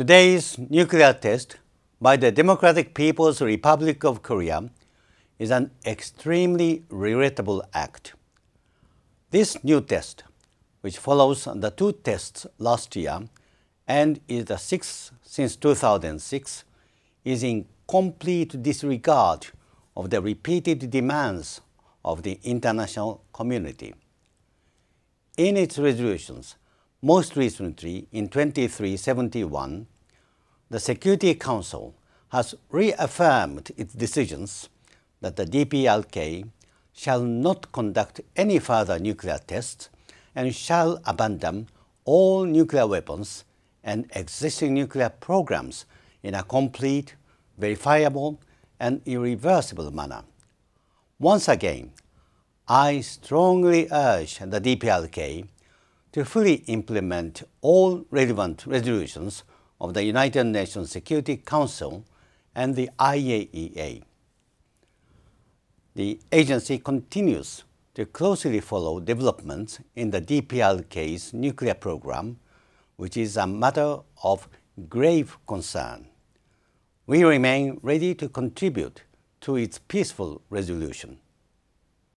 Today's nuclear test by the Democratic People's Republic of Korea is an extremely regrettable act. This new test, which follows the two tests last year and is the sixth since 2006, is in complete disregard of the repeated demands of the international community. In its resolutions, most recently, in 2371, the Security Council has reaffirmed its decisions that the DPLK shall not conduct any further nuclear tests and shall abandon all nuclear weapons and existing nuclear programs in a complete, verifiable, and irreversible manner. Once again, I strongly urge the DPLK to fully implement all relevant resolutions of the United Nations Security Council and the IAEA. The agency continues to closely follow developments in the DPRK's nuclear program, which is a matter of grave concern. We remain ready to contribute to its peaceful resolution.